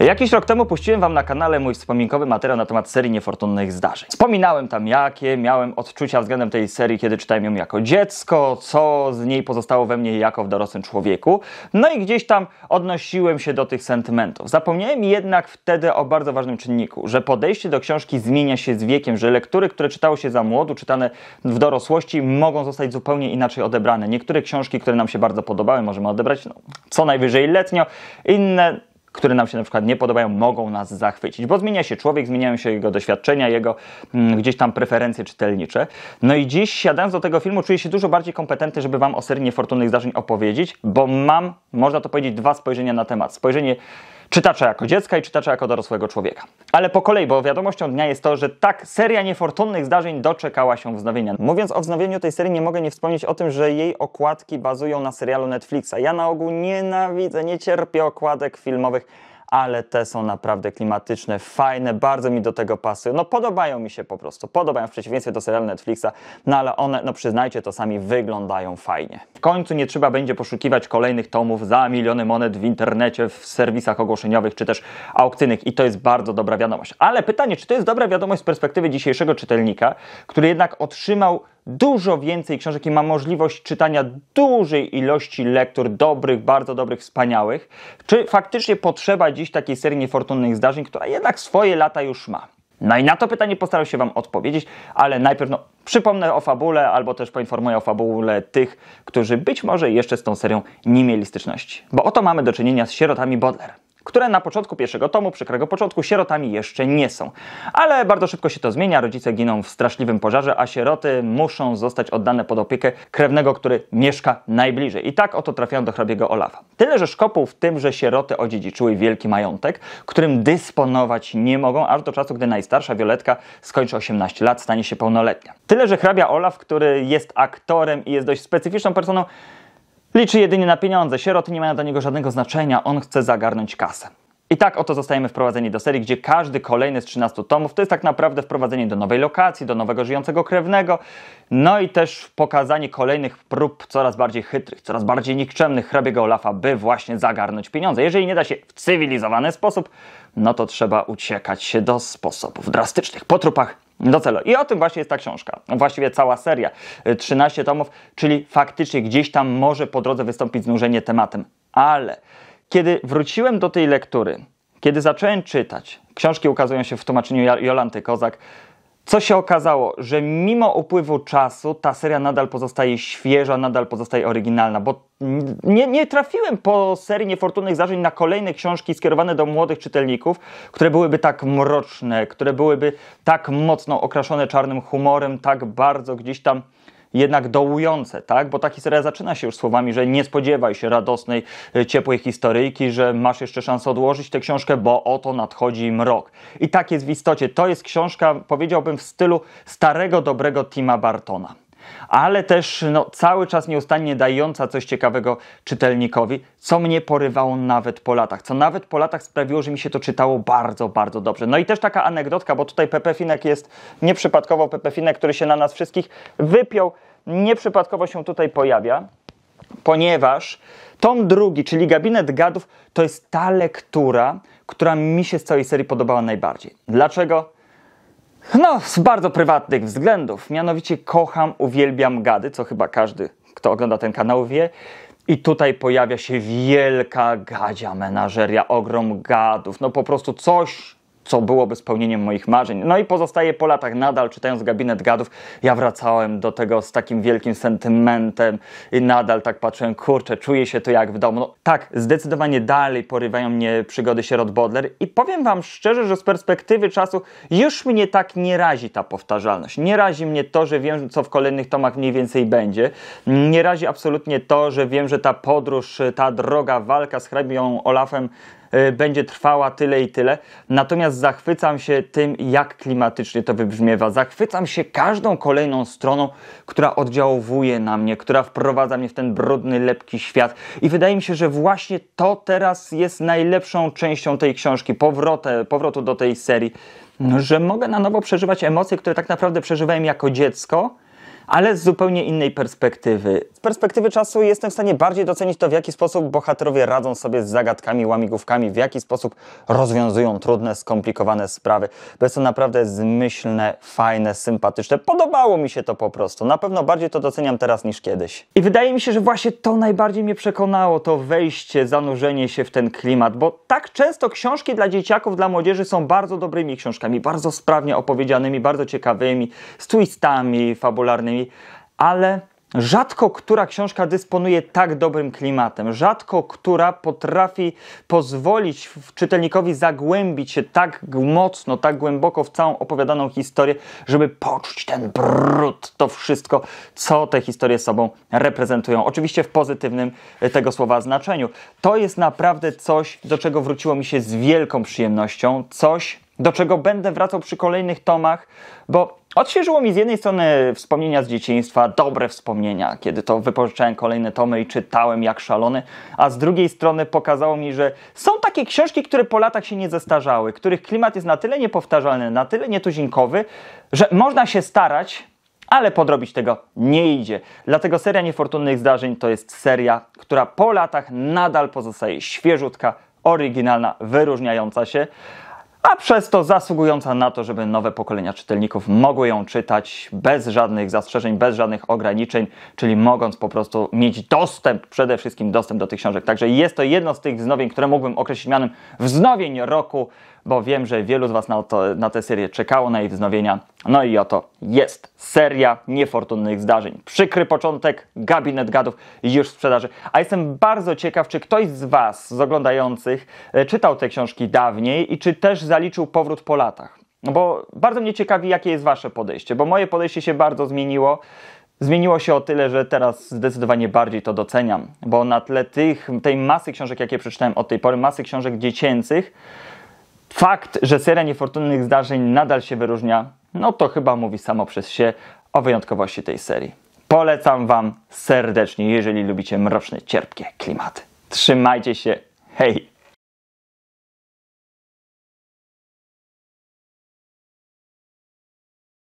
Jakiś rok temu puściłem Wam na kanale mój wspominkowy materiał na temat serii niefortunnych zdarzeń. Wspominałem tam, jakie miałem odczucia względem tej serii, kiedy czytałem ją jako dziecko, co z niej pozostało we mnie jako w dorosłym człowieku, no i gdzieś tam odnosiłem się do tych sentymentów. Zapomniałem jednak wtedy o bardzo ważnym czynniku, że podejście do książki zmienia się z wiekiem, że lektury, które czytało się za młodu, czytane w dorosłości, mogą zostać zupełnie inaczej odebrane. Niektóre książki, które nam się bardzo podobały, możemy odebrać no, co najwyżej letnio, inne które nam się na przykład nie podobają, mogą nas zachwycić, bo zmienia się człowiek, zmieniają się jego doświadczenia, jego mm, gdzieś tam preferencje czytelnicze. No i dziś siadając do tego filmu czuję się dużo bardziej kompetentny, żeby Wam o serii niefortunnych zdarzeń opowiedzieć, bo mam, można to powiedzieć, dwa spojrzenia na temat. Spojrzenie czytacza jako dziecka i czytacza jako dorosłego człowieka. Ale po kolei, bo wiadomością dnia jest to, że tak, seria niefortunnych zdarzeń doczekała się wznowienia. Mówiąc o wznowieniu tej serii, nie mogę nie wspomnieć o tym, że jej okładki bazują na serialu Netflixa. Ja na ogół nienawidzę, nie cierpię okładek filmowych ale te są naprawdę klimatyczne, fajne, bardzo mi do tego pasują. No podobają mi się po prostu, podobają w przeciwieństwie do serialu Netflixa, no ale one, no przyznajcie to sami, wyglądają fajnie. W końcu nie trzeba będzie poszukiwać kolejnych tomów za miliony monet w internecie, w serwisach ogłoszeniowych czy też aukcyjnych i to jest bardzo dobra wiadomość. Ale pytanie, czy to jest dobra wiadomość z perspektywy dzisiejszego czytelnika, który jednak otrzymał dużo więcej książek i ma możliwość czytania dużej ilości lektur, dobrych, bardzo dobrych, wspaniałych? Czy faktycznie potrzeba dziś takiej serii niefortunnych zdarzeń, która jednak swoje lata już ma? No i na to pytanie postaram się Wam odpowiedzieć, ale najpierw no, przypomnę o fabule, albo też poinformuję o fabule tych, którzy być może jeszcze z tą serią nie mieli styczności. Bo oto mamy do czynienia z sierotami Bodler które na początku pierwszego tomu, przykrego początku, sierotami jeszcze nie są. Ale bardzo szybko się to zmienia, rodzice giną w straszliwym pożarze, a sieroty muszą zostać oddane pod opiekę krewnego, który mieszka najbliżej. I tak oto trafiają do hrabiego Olafa. Tyle, że szkopuł w tym, że sieroty odziedziczyły wielki majątek, którym dysponować nie mogą, aż do czasu, gdy najstarsza Violetka skończy 18 lat, stanie się pełnoletnia. Tyle, że hrabia Olaf, który jest aktorem i jest dość specyficzną personą, Liczy jedynie na pieniądze. Sieroty nie mają dla niego żadnego znaczenia. On chce zagarnąć kasę. I tak oto zostajemy wprowadzeni do serii, gdzie każdy kolejny z 13 tomów to jest tak naprawdę wprowadzenie do nowej lokacji, do nowego żyjącego krewnego, no i też pokazanie kolejnych prób coraz bardziej chytrych, coraz bardziej nikczemnych hrabiego Olafa, by właśnie zagarnąć pieniądze. Jeżeli nie da się w cywilizowany sposób, no to trzeba uciekać się do sposobów drastycznych. Po trupach do celu. I o tym właśnie jest ta książka. Właściwie cała seria, 13 y, tomów, czyli faktycznie gdzieś tam może po drodze wystąpić znużenie tematem. Ale kiedy wróciłem do tej lektury, kiedy zacząłem czytać, książki ukazują się w tłumaczeniu Jolanty Kozak, co się okazało, że mimo upływu czasu ta seria nadal pozostaje świeża, nadal pozostaje oryginalna, bo nie, nie, trafiłem po serii niefortunnych zdarzeń na kolejne książki skierowane do młodych czytelników, które byłyby tak mroczne, które byłyby tak mocno okraszone czarnym humorem, tak bardzo gdzieś tam jednak dołujące, tak? Bo ta historia zaczyna się już słowami, że nie spodziewaj się radosnej, e, ciepłej historyjki, że masz jeszcze szansę odłożyć tę książkę, bo oto nadchodzi mrok. I tak jest w istocie. To jest książka, powiedziałbym, w stylu starego, dobrego Tima Bartona ale też no, cały czas nieustannie dająca coś ciekawego czytelnikowi, co mnie porywało nawet po latach, co nawet po latach sprawiło, że mi się to czytało bardzo, bardzo dobrze. No i też taka anegdotka, bo tutaj Pepe Finek jest nieprzypadkowo Pepe Finek, który się na nas wszystkich wypiął, nieprzypadkowo się tutaj pojawia, ponieważ tom drugi, czyli Gabinet Gadów, to jest ta lektura, która mi się z całej serii podobała najbardziej. Dlaczego? No, z bardzo prywatnych względów. Mianowicie kocham, uwielbiam gady, co chyba każdy, kto ogląda ten kanał wie. I tutaj pojawia się wielka gadzia menażeria, ogrom gadów. No po prostu coś co byłoby spełnieniem moich marzeń. No i pozostaje po latach nadal, czytając Gabinet Gadów, ja wracałem do tego z takim wielkim sentymentem i nadal tak patrzyłem, kurczę, czuję się to jak w domu. No, tak, zdecydowanie dalej porywają mnie przygody sierot Bodler i powiem Wam szczerze, że z perspektywy czasu już mnie tak nie razi ta powtarzalność. Nie razi mnie to, że wiem, co w kolejnych tomach mniej więcej będzie. Nie razi absolutnie to, że wiem, że ta podróż, ta droga, walka z hrabią Olafem Y, będzie trwała tyle i tyle. Natomiast zachwycam się tym, jak klimatycznie to wybrzmiewa. Zachwycam się każdą kolejną stroną, która oddziałuje na mnie, która wprowadza mnie w ten brudny, lepki świat. I wydaje mi się, że właśnie to teraz jest najlepszą częścią tej książki, powrotę, powrotu do tej serii, że mogę na nowo przeżywać emocje, które tak naprawdę przeżywałem jako dziecko ale z zupełnie innej perspektywy. Z perspektywy czasu jestem w stanie bardziej docenić to, w jaki sposób bohaterowie radzą sobie z zagadkami, łamigłówkami, w jaki sposób rozwiązują trudne, skomplikowane sprawy. Bo jest to naprawdę zmyślne, fajne, sympatyczne. Podobało mi się to po prostu. Na pewno bardziej to doceniam teraz niż kiedyś. I wydaje mi się, że właśnie to najbardziej mnie przekonało, to wejście, zanurzenie się w ten klimat, bo tak często książki dla dzieciaków, dla młodzieży są bardzo dobrymi książkami, bardzo sprawnie opowiedzianymi, bardzo ciekawymi, z twistami fabularnymi, ale Rzadko która książka dysponuje tak dobrym klimatem, rzadko która potrafi pozwolić czytelnikowi zagłębić się tak mocno, tak głęboko w całą opowiadaną historię, żeby poczuć ten brud, to wszystko, co te historie sobą reprezentują. Oczywiście w pozytywnym e, tego słowa znaczeniu. To jest naprawdę coś, do czego wróciło mi się z wielką przyjemnością, coś, do czego będę wracał przy kolejnych tomach, bo odświeżyło mi z jednej strony wspomnienia z dzieciństwa, dobre wspomnienia, kiedy to wypożyczałem kolejne tomy i czytałem jak szalony, a z drugiej strony pokazało mi, że są takie książki, które po latach się nie zestarzały, których klimat jest na tyle niepowtarzalny, na tyle nietuzinkowy, że można się starać, ale podrobić tego nie idzie. Dlatego seria niefortunnych zdarzeń to jest seria, która po latach nadal pozostaje świeżutka, oryginalna, wyróżniająca się a przez to zasługująca na to, żeby nowe pokolenia czytelników mogły ją czytać bez żadnych zastrzeżeń, bez żadnych ograniczeń, czyli mogąc po prostu mieć dostęp, przede wszystkim dostęp do tych książek. Także jest to jedno z tych wznowień, które mógłbym określić mianem wznowień roku bo wiem, że wielu z Was na, to, na tę serię czekało, na jej wznowienia. No i oto jest seria niefortunnych zdarzeń. Przykry początek, gabinet gadów już w sprzedaży. A jestem bardzo ciekaw, czy ktoś z Was, z oglądających, e, czytał te książki dawniej i czy też zaliczył powrót po latach. No bo bardzo mnie ciekawi, jakie jest Wasze podejście, bo moje podejście się bardzo zmieniło. Zmieniło się o tyle, że teraz zdecydowanie bardziej to doceniam, bo na tle tych, tej masy książek, jakie przeczytałem od tej pory, masy książek dziecięcych, Fakt, że seria niefortunnych zdarzeń nadal się wyróżnia, no to chyba mówi samo przez się o wyjątkowości tej serii. Polecam Wam serdecznie, jeżeli lubicie mroczne, cierpkie klimaty. Trzymajcie się, hej!